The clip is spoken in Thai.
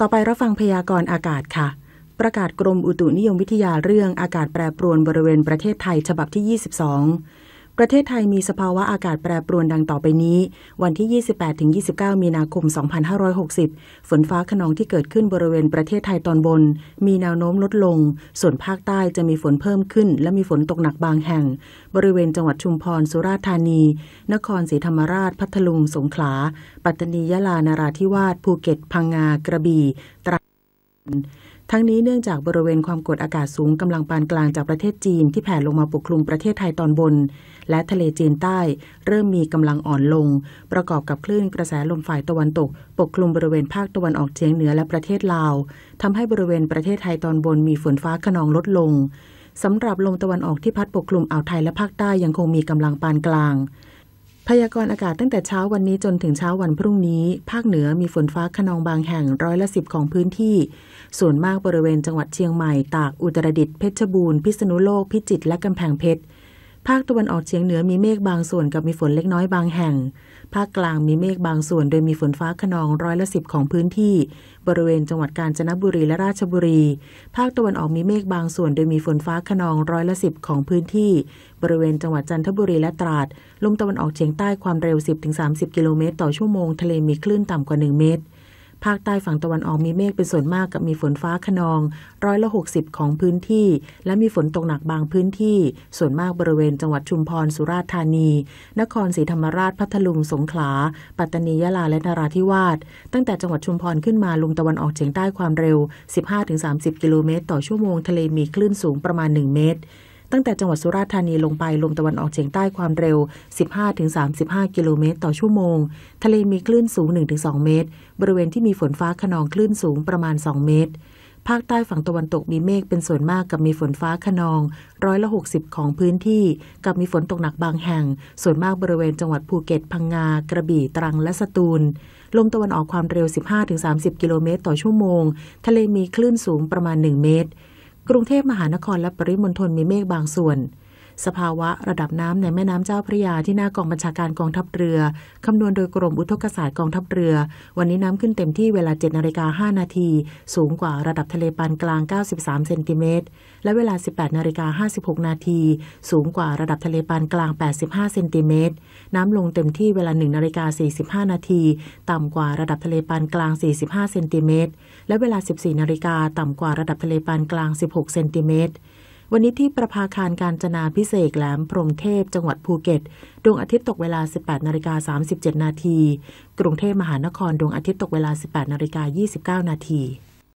ต่อไปรับฟังพยากรณ์อากาศค่ะ ประกาศกรมอุตุนิยมวิทยาเรื่องอากาศแปรปรวนบริเวณประเทศไทยฉบับที่ 22ประเทศไทยมีสภาวะอากาศแปรปรวนดังต่อไปนี้ วันที่ 28-29 มีนาคม 2560 ฝนฟ้าขนองที่เกิดขึ้นบริเวณประเทศไทยตอนบนมีแนวโน้มลดลง ส่วนภาคใต้จะมีฝนเพิ่มขึ้นและมีฝนตกหนักบางแห่ง บริเวณจังหวัดชุมพร สุราษฎร์ธานี นครศรีธรรมราชพัทลุง สงขลา ปัตตานียะลานาราธิวาสภูเก็ต พังงากระบี่ตรังทั้งนี้เนื่องจากบริเวณความกดอากาศสูงกำลังปานกลางจากประเทศจีนที่แผ่ลงมาปกคลุมประเทศไทยตอนบน และทะเลจีนใต้ เริ่มมีกำลังอ่อนลง ประกอบกับคลื่นกระแสลมฝ่ายตะวันตกปกคลุมบริเวณภาคตะวันออกเฉียงเหนือและประเทศลาวทำให้บริเวณประเทศไทยตอนบนมีฝนฟ้าขนองลดลงสำหรับลมตะวันออกที่พัดปกคลุมอ่าวไทยและภาคใต้ยังคงมีกำลังปานกลางพยากรณ์อากาศตั้งแต่เช้าวันนี้จนถึงเช้าวันพรุ่งนี้ ภาคเหนือมีฝนฟ้าขนองบางแห่งร้อยละสิบของพื้นที่ ส่วนมากบริเวณจังหวัดเชียงใหม่ตากอุตรดิตถ์เพชรบูรณ์พิษณุโลกพิจิตรและกำแพงเพชรภาคตะวันออกเฉียงเหนือมีเมฆบางส่วนกับมีฝนเล็กน้อยบางแห่ง ภาคกลางมีเมฆบางส่วนโดยมีฝนฟ้าขนองร้อยละสิบของพื้นที่ บริเวณจังหวัดกาญจนบุรีและราชบุรี ภาคตะวันออกมีเมฆบางส่วนโดยมีฝนฟ้าขนองร้อยละสิบของพื้นที่บริเวณจังหวัดจันทบุรีและตราด ลมตะวันออกเฉียงใต้ความเร็ว 10-30 กิโลเมตรต่อชั่วโมง ทะเลมีคลื่นต่ำกว่า 1 เมตรภาคใต้ฝั่งตะวันออกมีเมฆเป็นส่วนมากกับมีฝนฟ้าขนอง ร้อยละหกสิบของพื้นที่ และมีฝนตกหนักบางพื้นที่ ส่วนมากบริเวณจังหวัดชุมพร สุราษฎร์ธานี นครศรีธรรมราชพัทลุงสงขลา ปัตตานียะลาและนราธิวาสตั้งแต่จังหวัดชุมพรขึ้นมาลมตะวันออกเฉียงใต้ความเร็ว 15-30 กิโลเมตรต่อชั่วโมงทะเลมีคลื่นสูงประมาณ1เมตรตั้งแต่จังหวัดสุราษฎร์ธานีลงไปลมตะวันออกเฉียงใต้ความเร็ว 15-35 กิโลเมตรต่อชั่วโมง ทะเลมีคลื่นสูง 1-2 เมตร บริเวณที่มีฝนฟ้าขนองคลื่นสูงประมาณ 2 เมตร ภาคใต้ฝั่งตะวันตกมีเมฆเป็นส่วนมากกับมีฝนฟ้าขนอง ร้อยละ 60 ของพื้นที่ กับมีฝนตกหนักบางแห่ง ส่วนมากบริเวณจังหวัดภูเก็ตพังงากระบี่ตรังและสตูล ลมตะวันออกความเร็ว 15-30 กิโลเมตรต่อชั่วโมง ทะเลมีคลื่นสูงประมาณ 1 เมตรกรุงเทพมหานครและปริมณฑลมีเมฆบางส่วนสภาวะระดับน้ำในแม่น้ำเจ้าพระยาที่หน้ากองบัญชาการกองทัพเรือคำนวณโดยกรมอุทกศาสตร์กองทัพเรือ วันนี้น้ำขึ้นเต็มที่เวลา 7 นาฬิกา5นาที สูงกว่าระดับทะเลปานกลาง 93เซนติเมตรและเวลา 18นาฬิกา56 นาที สูงกว่าระดับทะเลปานกลาง 85เซนติเมตรน้ำลงเต็มที่เวลา 1 นาฬิกา45 นาทีต่ำกว่าระดับทะเลปานกลาง 45เซนติเมตรและเวลา 14 นาฬิกาต่ำกว่าระดับทะเลปานกลาง 16เซนติเมตรวันนี้ที่ประภาคารการจนาพิเศษแหลมพรมเทพจังหวัดภูเก็ตดวงอาทิตย์ตกเวลา 18นาฬิกา37 นาที กรุงเทพมหานครดวงอาทิตย์ตกเวลา 18นาฬิกา29 นาที